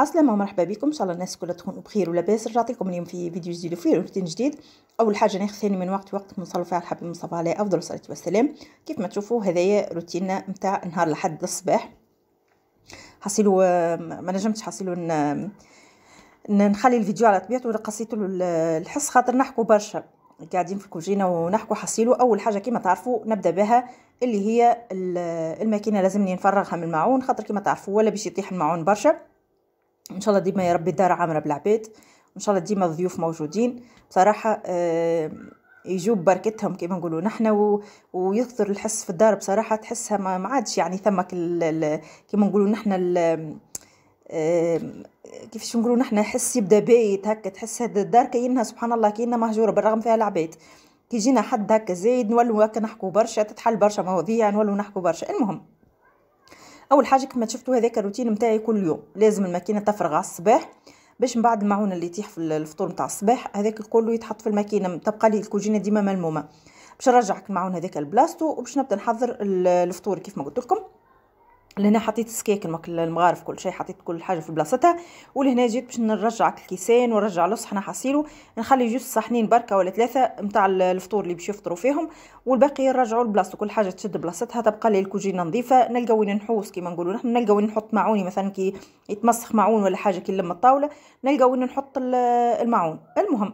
عسلامة ومرحبا بكم ان شاء الله الناس كلها تكون بخير ولاباس رجعت لكم اليوم في فيديو جديد وفي روتين جديد اول حاجه ناخذ ثاني من وقت وقت نصلي فيها الحبيب مصطفى عليه افضل الصلاه والسلام كيف ما تشوفوا هذايا روتيننا نتاع نهار لحد الصباح حصلوا ما نجمتش ان نخلي الفيديو على طبيعته رقصيت الحس خاطر نحكوا برشا قاعدين في الكوجينه ونحكوا حصيلو اول حاجه كيما تعرفوا نبدا بها اللي هي الماكينه لازمني نفرغها من الماعون خاطر كيما تعرفوا ولا باش يطيح الماعون برشا ان شاء الله ديما يا ربي الدار عامره بالعباد ان شاء الله ديما الضيوف موجودين بصراحه آه يجوا ببركتهم كما نقولوا نحنا و... ويكثر الحس في الدار بصراحه تحسها ما, عادش يعني ثمك ال... ال... كما نقولوا نحنا ال... آه... كيفاش نقولوا نحنا حس يبدا بايت هكا تحس هذا الدار كاينها سبحان الله كاينها مهجوره بالرغم فيها العباد كي يجينا حد هكا زايد نولوا هكا نحكوا برشا تتحل برشا مواضيع نولوا نحكوا برشا المهم اول حاجه كما شفتوا هذاك الروتين نتاعي كل يوم لازم الماكينه تفرغ على الصباح باش من بعد المعونه اللي يطيح في الفطور نتاع الصباح هذاك كله يتحط في الماكينه تبقى لي الكوجينه ديما ملمومه باش نرجعك المعونه هذاك لبلاصتو وباش نبدا نحضر الفطور كيف ما قلت لكم لهنا حطيت السكاك المغارف كل شيء حطيت كل حاجه في بلاصتها ولهنا جيت باش نرجع الكيسان ونرجع الصحن حصيله نخلي جوج صحنين بركه ولا ثلاثه نتاع الفطور اللي باش يفطروا فيهم والباقي نرجعوا لبلاصتو كل حاجه تشد بلاصتها تبقى لي الكوجينه نظيفه نلقى وين نحوس كيما نقولوا نحن نلقى وين نحط معوني مثلا كي يتمسخ معون ولا حاجه كي لما الطاوله نلقى وين نحط المعون المهم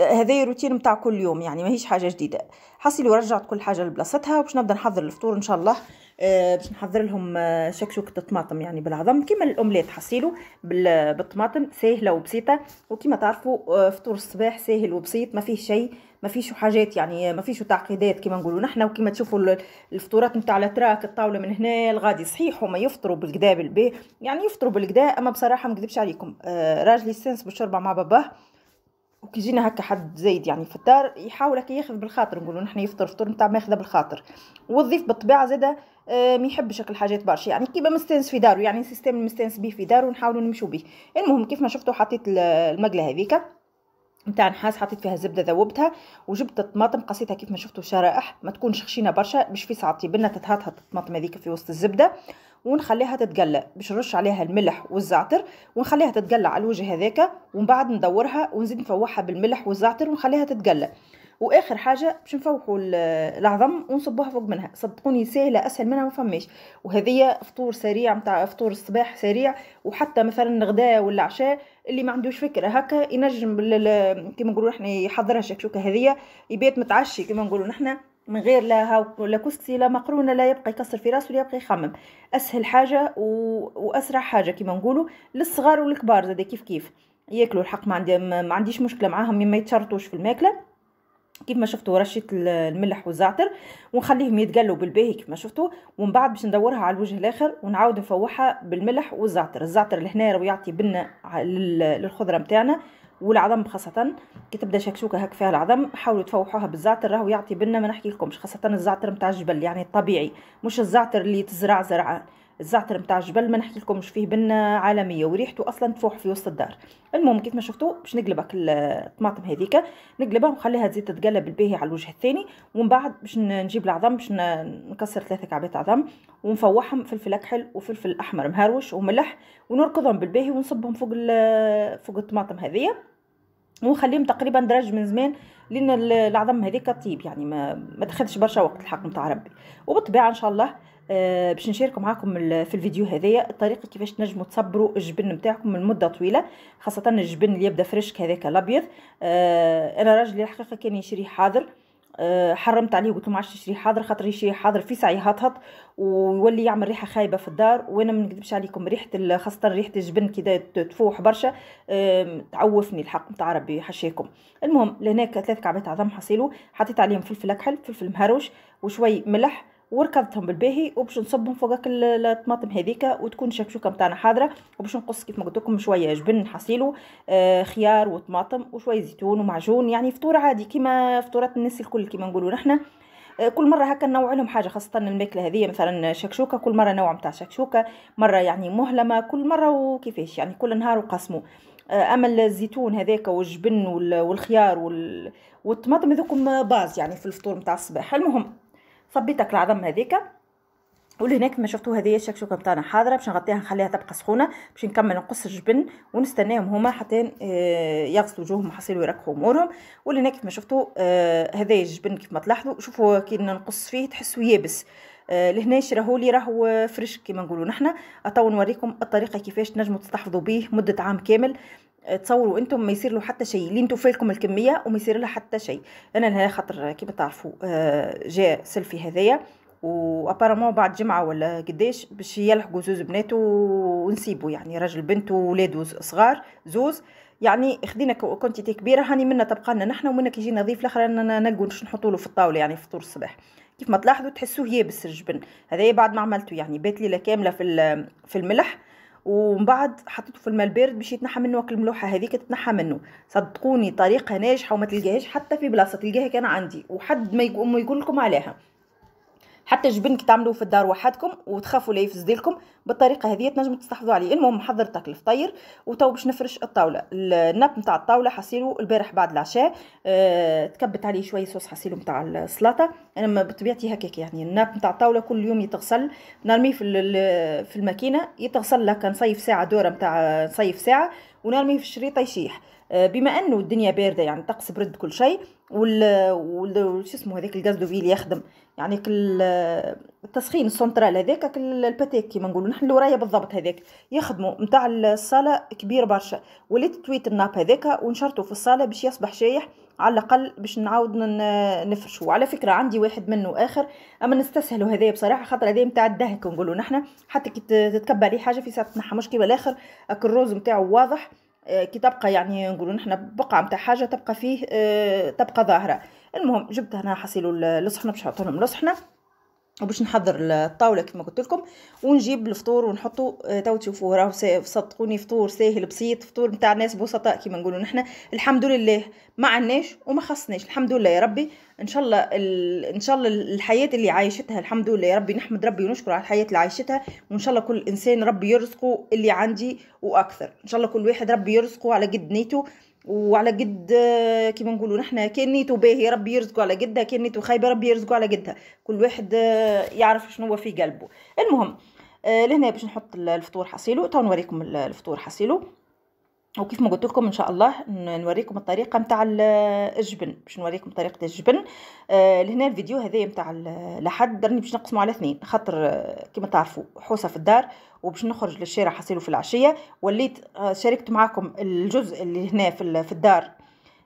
هذا روتين نتاع كل يوم يعني ماهيش حاجه جديده حاصيلو ورجعت كل حاجه لبلاصتها وباش نبدا نحضر الفطور ان شاء الله آه، باش نحضر لهم آه، شكشوكه الطماطم يعني بالعظم كيما الاومليت حصيلو بالطماطم ساهله وبسيطه وكيما تعرفوا آه، فطور الصباح ساهل وبسيط ما فيه شيء ما فيش حاجات يعني ما فيش تعقيدات كيما نقولوا نحنا وكيما تشوفوا الفطورات نتاع الاتراك الطاوله من هنا الغادي صحيح هما يفطروا بالقدا بالبيه يعني يفطروا بالقدا اما بصراحه ما عليكم راجلي السنس بالشوربه مع باباه وكي جينا هكا حد زايد يعني في الدار يحاول هكا ياخذ بالخاطر نقولوا نحن يفطر فطور نتاع ماخذه بالخاطر والضيف بالطبيعه زاده آه، ما يحبش هكا الحاجات برشا يعني كيما مستانس في داره يعني سيستم مستانس به في داره ونحاولوا نمشوا به المهم كيف ما شفتوا حطيت المقله هذيك نتاع نحاس حطيت فيها الزبده ذوبتها وجبت الطماطم قصيتها كيف ما شفتوا شرائح ما تكونش خشينه برشا باش في ساعتي بنا تتهطهط الطماطم هذيك في وسط الزبده ونخليها تتقلى باش نرش عليها الملح والزعتر ونخليها تتقلى على الوجه هذاك ومن بعد ندورها ونزيد نفوحها بالملح والزعتر ونخليها تتقلى واخر حاجه باش نفوحوا العظم ونصبوها فوق منها صدقوني سهله اسهل منها ما فماش وهذه فطور سريع نتاع فطور الصباح سريع وحتى مثلا الغداء ولا العشاء اللي ما عندوش فكره هكا ينجم كيما نقولوا احنا يحضرها شكشوكه هذه يبات متعشي كيما نقولوا نحنا من غير لا هاوك ولا كسكسي لا مقرونه لا يبقى يكسر في راسه ولا يبقى يخمم اسهل حاجه و... واسرع حاجه كما نقولوا للصغار والكبار زاد كيف كيف ياكلوا الحق ما عندي ما عنديش مشكله معاهم مما يتشرطوش في الماكله كيف ما شفتوا رشيت الملح والزعتر ونخليهم يتقلوا بالباهي كيف ما شفتوا ومن بعد باش ندورها على الوجه الاخر ونعاود نفوحها بالملح والزعتر الزعتر لهنا راهو يعطي بنه للخضره نتاعنا والعظم خاصه كي تبدا شكشوكه هك فيها العظم حاولوا تفوحوها بالزعتر راهو يعطي بنا ما نحكيلكمش خاصه الزعتر نتاع الجبل يعني الطبيعي مش الزعتر اللي تزرع زرعه الزعتر نتاع الجبل ما نحكيلكمش فيه بنه عالميه وريحته اصلا تفوح في وسط الدار المهم كيف ما شفتوا باش نقلب الطماطم هذيك نقلبها ونخليها تزيد تتقلب الباهي على الوجه الثاني ومن بعد باش نجيب العظم باش نكسر ثلاثه كعبات عظم ونفوحهم فلفل اكحل وفلفل احمر مهروش وملح ونركضهم بالباهي ونصبهم فوق فوق الطماطم هذيا ونخليهم تقريبا درج من زمان لان العظم هذيك طيب يعني ما ما تاخذش برشا وقت الحق نتاع ربي وبالطبيعه ان شاء الله آه، باش نشارك معاكم في الفيديو هذايا الطريقه كيفاش تنجموا تصبروا الجبن نتاعكم من مده طويله خاصه الجبن اللي يبدا فريشك هذاك الابيض آه، انا راجلي الحقيقه كان يشري حاضر آه، حرمت عليه وقلت له ما عادش تشري حاضر خاطر يشري حاضر في ساعي يهطهط ويولي يعمل ريحه خايبه في الدار وانا ما نكذبش عليكم ريحه خاصه ريحه الجبن كدا تفوح برشا تعوفني الحق نتاع ربي حشيكم المهم لهناك ثلاث كعبات عظم حصيلو حطيت عليهم فلفل اكحل فلفل مهروش وشوي ملح وركضتهم بالباهي وباش نصبهم فوقك الطماطم هذيك وتكون الشكشوكه نتاعنا حاضره وباش نقص كيف ما قلت لكم شويه جبن حصيلو آه خيار وطماطم وشويه زيتون ومعجون يعني فطور عادي كيما فطورات الناس الكل كيما نقولوا نحنا آه، كل مره هكا نوع لهم حاجه خاصه الماكله هذه مثلا شكشوكه كل مره نوع نتاع شكشوكه مره يعني مهلمه كل مره وكيفاش يعني كل نهار وقسمه آه، اما الزيتون هذاك والجبن والخيار والطماطم هذوكم باز يعني في الفطور نتاع الصباح المهم صبيتك العظم هذيك ولهنا ما شفتوا هذه الشكشوكه نتاعنا حاضره باش نغطيها نخليها تبقى سخونه باش نكمل نقص الجبن ونستناهم هما حتى آه، يغسلوا وجوههم وحصيلوا يركبوا امورهم ولهنا ما شفتوا آه، هذا الجبن كيف ما تلاحظوا شوفوا كي نقص فيه تحسوا يابس آه، لهنا شراهو لي راهو فريش كيما نقولوا نحنا تو نوريكم الطريقه كيفاش تنجموا تستحفظوا به مده عام كامل تصوروا انتم ما يصير له حتى شيء لين توفي لكم الكميه وما يصير لها حتى شيء انا هنا خاطر كيما تعرفوا آه، جاء سيلفي هذايا وابارامون بعد جمعه ولا قداش باش يلحقوا زوز بناته ونسيبوا يعني راجل بنته وولاده صغار زوز يعني خدينا كونتيتي كبيره هاني منا تبقى لنا نحنا ومنا كيجي نظيف الاخر انا نلقوا نحطوا له في الطاوله يعني في فطور الصباح كيف ما تلاحظوا تحسوه يابس الجبن هذايا بعد ما عملته يعني بات ليله كامله في في الملح ومن بعد حطيته في الماء البارد باش يتنحى منه وكل الملوحه هذيك تتنحى منه صدقوني طريقه ناجحه وما تلقاهاش حتى في بلاصه تلقاها كان عندي وحد ما يقول لكم عليها حتى جبنك تعملوه في الدار وحدكم وتخافوا لا يفسد لكم بالطريقه هذه تنجموا تستحفظوا عليه المهم حضرتك الفطير وتو باش نفرش الطاوله الناب نتاع الطاوله حصيلو البارح بعد العشاء أه تكبت عليه شويه صوص حصيلو نتاع السلطه انا بطبيعتي هكاك يعني الناب نتاع الطاوله كل يوم يتغسل نرميه في في الماكينه يتغسل لك نصيف ساعه دوره نتاع نصيف ساعه ونرميه في الشريطه يشيح آه، بما انه الدنيا بارده يعني الطقس برد كل شيء وال اسمه هذاك الغاز دوفيل يخدم يعني كل التسخين آه، السنترال هذاك الباتيك كيما نقولوا نحن اللي ورايا بالضبط هذاك يخدموا نتاع الصاله كبير برشا وليت تويت الناب هذاك ونشرته في الصاله باش يصبح شايح على الاقل باش نعاود نفرشو وعلى فكره عندي واحد منه اخر اما نستسهلوا هذايا بصراحه خاطر هذايا نتاع الدهك نقولوا نحنا حتى كي تتكبى عليه حاجه في ساعه تنحى مش كيما الاخر الروز نتاعو واضح آه، كي تبقى يعني نقولوا نحنا بقعه نتاع حاجه تبقى فيه آه، تبقى ظاهره المهم جبت هنا حصيلو لصحنة باش نحطهم لصحنة وباش نحضر الطاوله كما قلت لكم ونجيب الفطور ونحطه آه، تو تشوفوه راهو صدقوني فطور ساهل بسيط فطور نتاع ناس بسطاء كما نقولوا نحنا الحمد لله ما عناش وما خصناش الحمد لله يا ربي ان شاء الله ان شاء الله الحياه اللي عايشتها الحمد لله يا ربي نحمد ربي ونشكر على الحياه اللي عايشتها وان شاء الله كل انسان ربي يرزقه اللي عندي واكثر ان شاء الله كل واحد ربي يرزقه على قد نيته وعلى قد آه، كيما نقولوا نحنا كان نيتو باهي ربي يرزقه على قدها كان نيتو خايبه ربي يرزقه على قدها كل واحد آه، يعرف شنو هو في قلبه المهم آه، لهنا باش نحط الفطور حصيله تو نوريكم الفطور حصيله وكيف ما قلت لكم ان شاء الله نوريكم الطريقه نتاع الجبن باش نوريكم طريقه الجبن آه لهنا الفيديو هذا نتاع لحد راني باش نقسمه على اثنين خاطر آه، كما تعرفوا حوسه في الدار وباش نخرج للشارع حصيلو في العشيه وليت آه، شاركت معاكم الجزء اللي هنا في, في الدار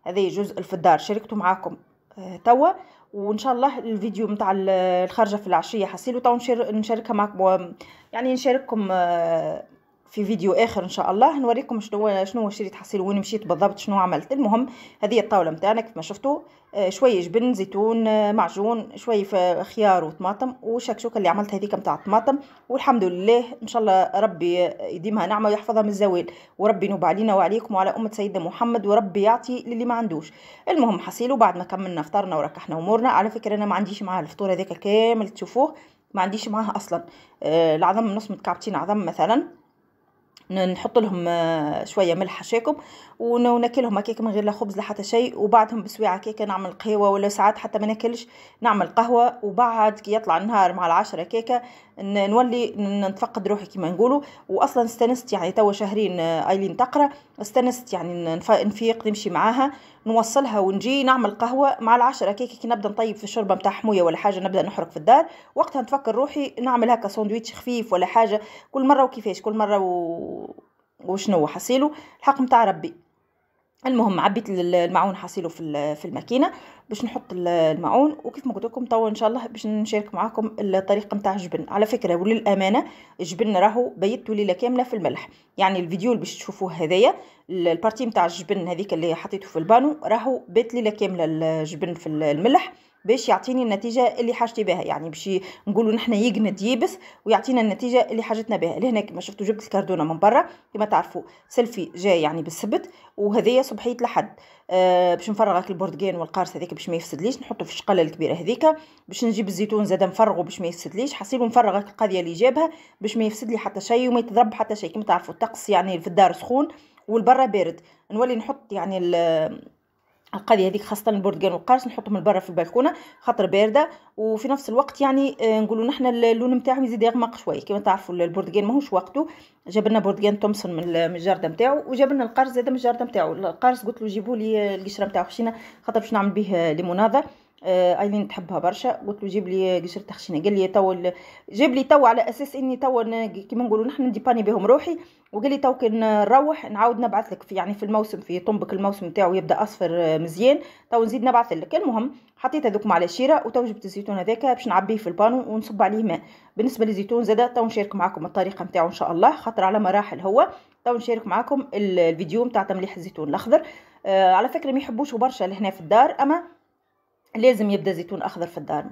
هذا جزء في الدار شاركته معاكم آه، توا وان شاء الله الفيديو نتاع الخرجه في العشيه حصيلو توا نشاركها معكم يعني نشارككم آه في فيديو اخر ان شاء الله نوريكم شنو شنو شريت حصيل وين مشيت بالضبط شنو عملت المهم هذه الطاوله نتاعنا كيف ما شفتوا آه، شويه جبن زيتون آه، معجون شويه خيار وطماطم وشكشوكه اللي عملت هذيك نتاع الطماطم والحمد لله ان شاء الله ربي يديمها نعمه ويحفظها من الزوال وربي ينوب علينا وعليكم وعلى امه سيدنا محمد وربي يعطي للي ما عندوش المهم حصيل وبعد ما كملنا فطرنا وركحنا امورنا على فكره انا ما عنديش معاه الفطور هذاك كامل تشوفوه ما عنديش معاه اصلا آه، العظم نص متكعبتين عظم مثلا نحط لهم آه، شويه ملح حشاكم وناكلهم هكاك من غير لا خبز لا حتى شيء وبعدهم بسويعة هكاك نعمل قهوه ولا ساعات حتى ما ناكلش نعمل قهوه وبعد كي يطلع النهار مع العشرة كيكة نولي نتفقد روحي كما نقولوا واصلا استنست يعني توا شهرين آه، ايلين تقرا استنست يعني نفيق نمشي معاها نوصلها ونجي نعمل قهوه مع العشره كيك كي نبدا نطيب في الشوربه نتاع حمويه ولا حاجه نبدا نحرق في الدار وقتها نتفكر روحي نعمل هكا ساندويتش خفيف ولا حاجه كل مره وكيفاش كل مره و... وشنو حصيله الحق متاع ربي المهم عبيت المعون حاصله في في الماكينه باش نحط المعون وكيف ما قلت لكم توا ان شاء الله باش نشارك معاكم الطريقه نتاع الجبن على فكره وللامانه الجبن راهو بيتو ليله كامله في الملح يعني الفيديو اللي باش تشوفوه هذايا البارتي نتاع الجبن هذيك اللي حطيته في البانو راهو بيت ليله كامله الجبن في الملح باش يعطيني النتيجه اللي حاجتي بها يعني باش نقولوا نحن يجند يبس ويعطينا النتيجه اللي حاجتنا بها لهنا كما شفتوا جبت الكاردونه من برا كما تعرفوا سلفي جاي يعني بالسبت وهذه صبحيه لحد آه باش نفرغ البرتقان والقارص هذيك باش ما يفسدليش نحطه في الشقله الكبيره هذيك باش نجيب الزيتون زاد نفرغه باش ما يفسدليش حصيله نفرغ القضيه اللي جابها باش ما يفسدلي حتى شيء وما يتضرب حتى شيء كما تعرفوا الطقس يعني في الدار سخون والبرا بارد نولي نحط يعني القضيه هذيك خاصه البرتقال والقرص نحطهم لبرا في البلكونه خاطر بارده وفي نفس الوقت يعني آه، نقولوا نحنا اللون نتاعهم يزيد يغمق شويه كما تعرفوا البرتقال ماهوش وقته جاب لنا برتقال تومسون من الجرده نتاعو وجاب لنا القرص زاد من الجرده نتاعو القرص قلت له جيبوا لي آه، القشره نتاعو خشينا خاطر باش نعمل به آه، ليموناده آه، ايلين تحبها برشا قلت له جيب لي قشر تخشينه قال لي تو جاب لي تو على اساس اني تو كيما نقولوا نحن نديباني بهم روحي وقال لي تو كان نروح نعاود نبعث لك في يعني في الموسم في طنبك الموسم نتاعو يبدا اصفر آه، مزيان تو نزيد نبعث لك المهم حطيت هذوك على شيره وتو جبت الزيتون هذاك باش نعبيه في البانو ونصب عليه ماء بالنسبه للزيتون زاد تو نشارك معكم الطريقه نتاعو ان شاء الله خاطر على مراحل هو تو نشارك معكم الفيديو نتاع تمليح الزيتون الاخضر آه على فكره ما يحبوش برشا لهنا في الدار اما لازم يبدا زيتون اخضر في الدار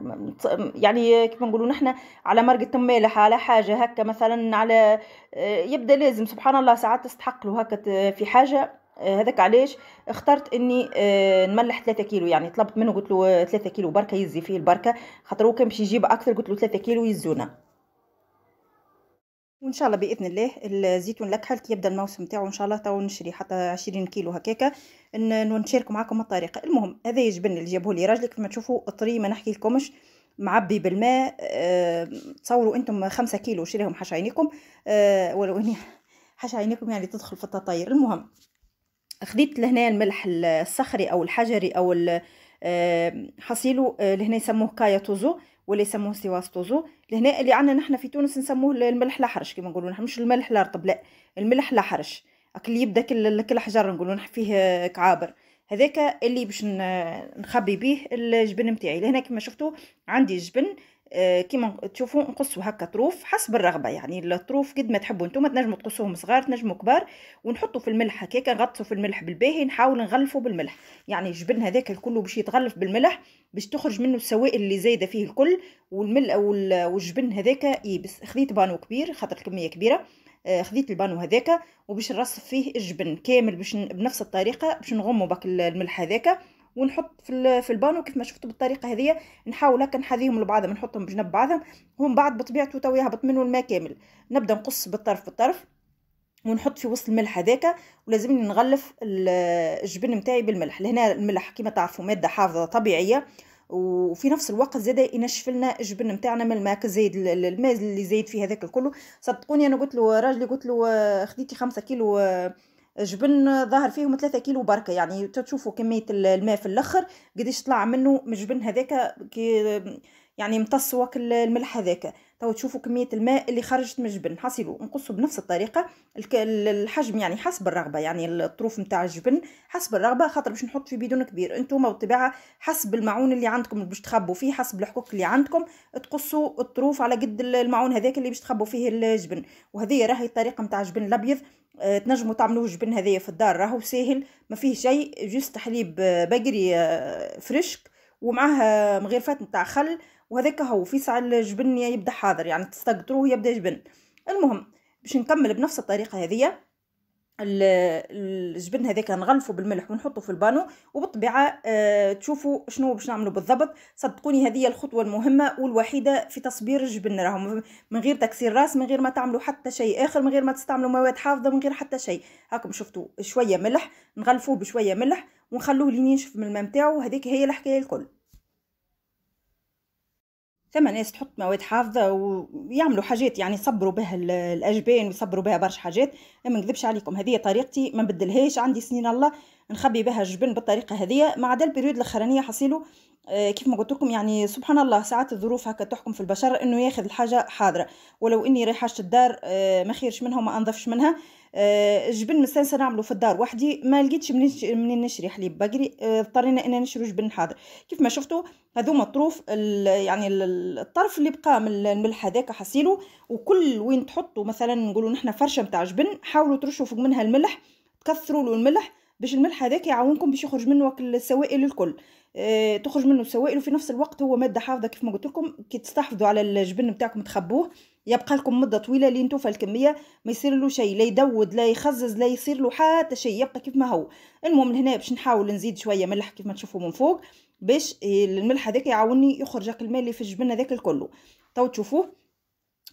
يعني كيف نقولوا نحنا على مرقه مالح على حاجه هكا مثلا على آه، يبدا لازم سبحان الله ساعات تستحق له هكا في حاجه آه، هذاك علاش اخترت اني آه، نملح 3 كيلو يعني طلبت منه قلت له 3 كيلو بركه يزي فيه البركه خاطر هو كان باش يجيب اكثر قلت له 3 كيلو يزونا وان شاء الله باذن الله الزيتون الاكحل كي يبدا الموسم تاعو ان شاء الله تو نشري حتى 20 كيلو هكاكا نشارك معكم الطريقه المهم هذا يجبن اللي جابوه لي راجلي كما تشوفوا طري ما نحكي لكمش معبي بالماء أه تصوروا انتم خمسة كيلو شريهم حش عينيكم أه ولو اني حش عينيكم يعني تدخل في التطاير المهم خديت لهنا الملح الصخري او الحجري او آه، حصيله آه، لهنا يسموه كايا توزو واللي يسموه سيواستوزو لهنا اللي عندنا نحن في تونس نسموه الملح الاحرش كما نقولوا نحن مش الملح الارطب لا الملح الاحرش اللي يبدا كل كل حجر نقولوا نحن فيه آه، كعابر هذاك اللي باش نخبي به الجبن نتاعي لهنا كما شفتوا عندي جبن آه، كيما تشوفوا نقصوا هكا طروف حسب الرغبه يعني الطروف قد ما تحبوا نتوما تنجموا تقصوهم صغار تنجموا كبار ونحطوا في الملح هكاك نغطسوا في الملح بالباهي نحاول نغلفوا بالملح يعني الجبن هذاك الكل باش يتغلف بالملح باش تخرج منه السوائل اللي زايده فيه الكل والمل والجبن هذاك يبس خذيت بانو كبير خاطر الكميه كبيره آه، خذيت البانو هذاك وباش نرصف فيه الجبن كامل باش بنفس الطريقه باش نغمو بك الملح هذاك ونحط في البانو كيف ما شفتوا بالطريقه هذه نحاول هكا نحذيهم لبعضهم نحطهم بجنب بعضهم هم بعد بطبيعته تو يهبط منه الماء كامل نبدا نقص بالطرف بالطرف ونحط في وسط الملح هذاك ولازمني نغلف الجبن نتاعي بالملح لهنا الملح كيما تعرفوا ماده حافظه طبيعيه وفي نفس الوقت زاد ينشف لنا الجبن نتاعنا من الماء زايد الماء اللي زايد فيه هذاك الكل صدقوني انا قلت له راجلي قلت له آه، خديتي خمسة كيلو آه، جبن ظهر فيهم 3 كيلو بركة يعني تشوفوا كمية الماء في الاخر قديش طلع منه جبن هذاك يعني امتص وكل الملح هذاك تو تشوفوا كمية الماء اللي خرجت من الجبن حاسبوا نقصوا بنفس الطريقة الحجم يعني حسب الرغبة يعني الطروف متاع الجبن حسب الرغبة خاطر باش نحط في بيدون كبير انتم بالطبيعة حسب المعون اللي عندكم باش تخبوا فيه حسب الحقوق اللي عندكم تقصوا الطروف على قد المعون هذاك اللي باش تخبوا فيه الجبن وهذه راهي الطريقة متاع الجبن الأبيض آه، تنجموا تعملوه الجبن هذايا في الدار راهو ساهل ما فيه شيء جست حليب آه، بقري آه، فريشك ومعها مغرفات نتاع خل وهذاك هو في ساعه الجبن يبدا حاضر يعني تستقطروه يبدا جبن المهم باش نكمل بنفس الطريقه هذه الجبن هذاك نغلفه بالملح ونحطه في البانو وبالطبيعه آه تشوفوا شنو باش نعملو بالضبط صدقوني هذه الخطوه المهمه والوحيده في تصبير الجبن راهم من غير تكسير راس من غير ما تعملوا حتى شيء اخر من غير ما تستعملوا مواد حافظه من غير حتى شيء هاكم شفتوا شويه ملح نغلفوه بشويه ملح ونخلوه لين ينشف من الماء نتاعو هذيك هي الحكايه الكل ثم ناس تحط مواد حافظة ويعملوا حاجات يعني يصبروا بها الأجبان ويصبروا بها برشا حاجات ما نكذبش عليكم هذه طريقتي ما نبدلهاش عندي سنين الله نخبي بها الجبن بالطريقة هذه مع عدا البريود الأخرانية حصيله آه، كيف ما قلت لكم يعني سبحان الله ساعات الظروف هكا تحكم في البشر انه ياخذ الحاجه حاضره ولو اني رايحه الدار آه، ما خيرش منها وما انظفش منها آه، جبن مستانسه نعملو في الدار وحدي ما لقيتش منين نشري حليب بقري آه، اضطرينا ان نشرو جبن حاضر كيف ما شفتوا هذوما الطروف يعني الطرف اللي بقى من الملح هذاك حصيله وكل وين تحطوا مثلا نقولوا نحنا فرشه نتاع جبن حاولوا ترشوا فوق منها الملح تكثروا له الملح باش الملح هذاك يعاونكم باش يخرج منه السوائل الكل آه، تخرج منه السوائل وفي نفس الوقت هو ماده حافظه كيف ما قلت لكم كي تستحفظوا على الجبن نتاعكم تخبوه يبقى لكم مده طويله لين توفى الكميه ما يصير له شيء لا يدود لا يخزز لا يصير له حتى شيء يبقى كيف ما هو المهم هنا باش نحاول نزيد شويه ملح كيف ما تشوفوا من فوق باش الملح هذاك يعاوني يخرج الماء اللي في الجبن هذاك الكله تو تشوفوه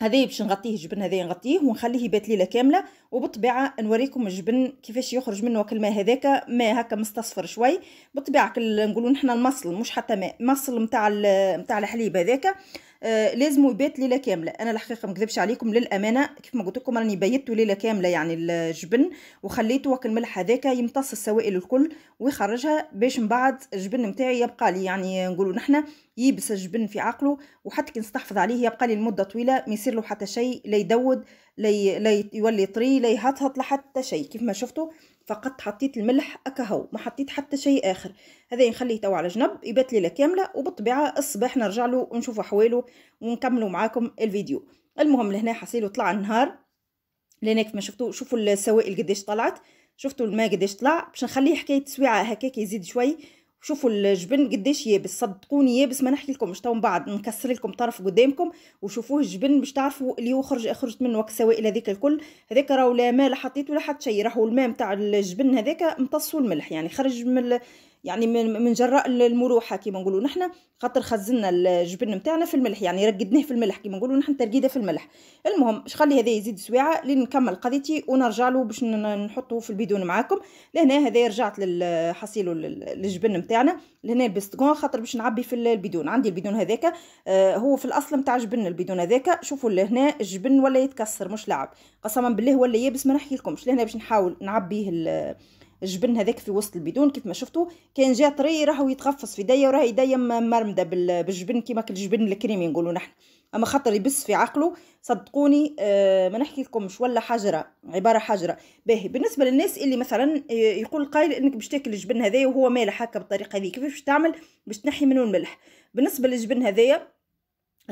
هذا باش نغطيه الجبن هذا نغطيه ونخليه يبات ليله كامله وبالطبيعه نوريكم الجبن كيفاش يخرج منه الماء هذاك ما هكا مستصفر شوي بالطبيعه نقولوا نحنا المصل مش حتى ماء مصل نتاع نتاع الحليب هذاك آه، لازم يبات ليله كامله انا الحقيقه ما نكذبش عليكم للامانه كيف ما قلت لكم راني بيتته ليله كامله يعني الجبن وخليته وك الملح هذاك يمتص السوائل الكل ويخرجها باش من بعد الجبن نتاعي يبقى لي يعني نقولوا نحنا يبس الجبن في عقله وحتى كي نستحفظ عليه يبقى لي لمده طويله ما يصير له حتى شيء لا يدود لا يولي طري لا يهطهط لحتى شيء كيف ما شفتوا فقط حطيت الملح أكهو ما حطيت حتى شيء آخر هذا نخليه توا على جنب يبات ليلة كاملة وبالطبيعة الصباح نرجع له ونشوف أحواله ونكملوا معاكم الفيديو المهم لهنا حصيله طلع النهار لانك ما شفتوا شوفوا السوائل قديش طلعت شفتوا الماء قديش طلع باش نخليه حكاية سويعة هكاك يزيد شوي شوفوا الجبن قداش يابس صدقوني يابس ما نحكي لكم مش من بعد نكسر لكم طرف قدامكم وشوفوه الجبن باش تعرفوا اللي هو خرج خرجت منه السوائل هذيك الكل هذيك راهو لا ما لا حطيت ولا حتى شي راهو الماء نتاع الجبن هذاك امتصوا الملح يعني خرج من يعني من, من جراء المروحه كيما نقولوا نحنا خاطر خزنا الجبن نتاعنا في الملح يعني رقدناه في الملح كيما نقولوا نحن ترقيده في الملح المهم شخلي هذا يزيد سويعه لين نكمل قضيتي ونرجع له باش نحطه في البيدون معاكم لهنا هذا رجعت للحصيل الجبن نتاعنا لهنا البستكون خاطر باش نعبي في البيدون عندي البيدون هذاك آه، هو في الاصل نتاع جبن البيدون هذاك شوفوا لهنا الجبن ولا يتكسر مش لعب قسما بالله ولا يابس ما نحكي لكمش لهنا باش نحاول نعبيه الجبن هذاك في وسط البيدون كيف ما شفتوا كان جا طري راهو يتغفص في ديا وراه يديا مرمده بالجبن كيما الجبن الكريمي نقولوا نحن اما خاطر يبس في عقله صدقوني آه، ما نحكي لكمش ولا حجره عباره حجره باهي بالنسبه للناس اللي مثلا يقول قايل انك باش تاكل الجبن هذايا وهو مالح هكا بالطريقه هذه كيفاش باش تعمل باش تنحي منه الملح بالنسبه للجبن هذايا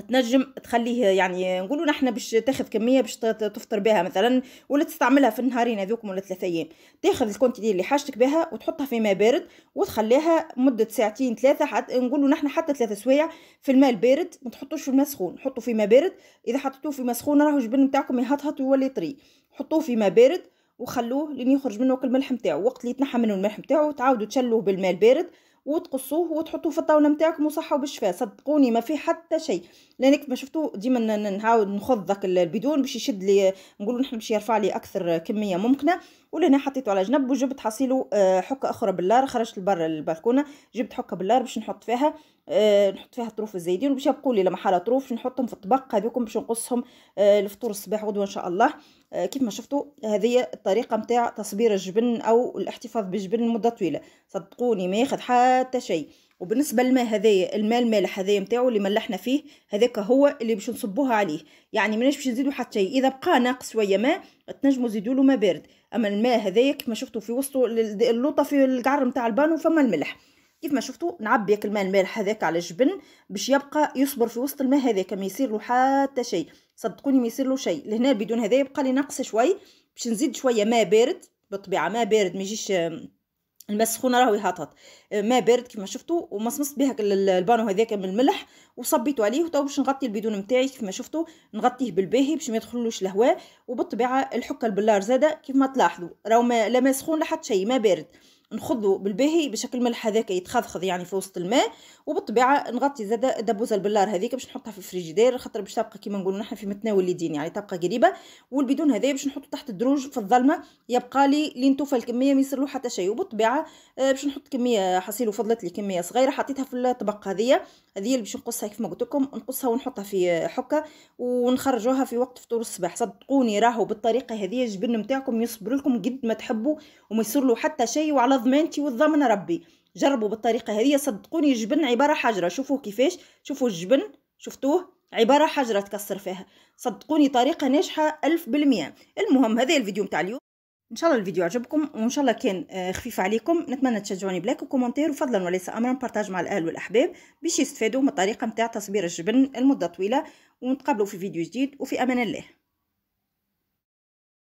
تنجم تخليه يعني نقولوا نحن باش تاخذ كميه باش تفطر بها مثلا ولا تستعملها في النهارين هذوكم ولا ثلاثة ايام تاخذ الكونتيتي اللي حاجتك بها وتحطها في ماء بارد وتخليها مده ساعتين ثلاثه حتى نقولوا نحن حتى ثلاثة سوايع في الماء البارد ما تحطوش في الماء سخون حطوا في ماء بارد اذا حطيتوه في ماء سخون راهو الجبن نتاعكم يهطهط ويولي طري حطوه في ماء بارد وخلوه لين يخرج منه الملح نتاعو وقت اللي يتنحى منه الملح نتاعو تعاودوا تشلوه بالماء البارد وتقصوه وتحطوه في الطاوله نتاعكم وصحه وبالشفاء صدقوني ما في حتى شيء لانك ما شفتوا ديما نعاود نخض ذاك البيدون باش يشد لي نقولوا نحن باش يرفع لي اكثر كميه ممكنه ولهنا حطيته على جنب وجبت حصيله آه، حكه اخرى بالار خرجت لبرا البلكونه جبت حكه بالار باش نحط فيها آه، نحط فيها الطروف الزايدين باش يبقوا لي لما طروف نحطهم في الطبق هذوكم باش نقصهم آه، الفطور لفطور الصباح غدوه ان شاء الله آه، كيف ما شفتوا هذه الطريقه نتاع تصبير الجبن او الاحتفاظ بالجبن لمده طويله صدقوني ما ياخذ حتى شيء وبالنسبه للماء هذايا الماء المالح هذايا نتاعو اللي ملحنا فيه هذاك هو اللي باش نصبوها عليه يعني ماناش باش نزيدو حتى شيء اذا بقى ناقص شويه ماء تنجموا تزيدوا له ماء بارد اما الماء هذايا ما شفتوا في وسطو اللوطه في القعر نتاع البانو فما الملح كيف ما شفتوا نعبي الماء المالح هذاك على الجبن باش يبقى يصبر في وسط الماء هذاك ما يصير له حتى شيء صدقوني ما يصير له شيء لهنا بدون هذا يبقى لي ناقص شوي باش نزيد شويه ماء بارد بالطبيعه ماء بارد ما يجيش آه، الماء السخون راهو يهطط آه، ماء بارد ما شفتوا ومصمصت بها البانو هذاك من الملح وصبيتو عليه وتو باش نغطي البيدون نتاعي ما شفتوا نغطيه بالباهي باش ما يدخلوش الهواء وبالطبيعه الحكه البلار زاده كيف ما تلاحظوا راهو ما لا ماء سخون لا حتى شيء ماء بارد نخضو بالباهي بشكل الملح هذاك يتخضخض يعني في وسط الماء وبالطبيعه نغطي زاد دبوزه البلار هذيك باش نحطها في الفريجيدير خاطر باش تبقى كيما نقولوا نحن في متناول اليدين يعني تبقى قريبه والبيدون هذايا باش نحطو تحت الدروج في الظلمه يبقى لي لين توفى الكميه ما يصير له حتى شيء وبالطبيعه آه، باش نحط كميه حصيل وفضلت لي كميه صغيره حطيتها في الطبق هذيا هذه اللي باش نقصها كيف ما قلت لكم نقصها ونحطها في حكه ونخرجوها في وقت فطور الصباح صدقوني راهو بالطريقه هذه الجبن نتاعكم يصبر لكم قد ما تحبوا وما يصير له حتى شيء وعلى ضمانتي والضمن ربي جربوا بالطريقه هذه صدقوني الجبن عباره حجره شوفوه كيفاش شوفوا الجبن شفتوه عبارة حجرة تكسر فيها صدقوني طريقة ناجحة ألف بالمئة المهم هذا الفيديو نتاع اليوم ان شاء الله الفيديو عجبكم وان شاء الله كان آه، خفيف عليكم نتمنى تشجعوني بلايك وكومنتير وفضلا وليس امرا بارتاج مع الاهل والاحباب باش يستفادوا من الطريقه نتاع تصبير الجبن لمده طويله ونتقابلوا في فيديو جديد وفي امان الله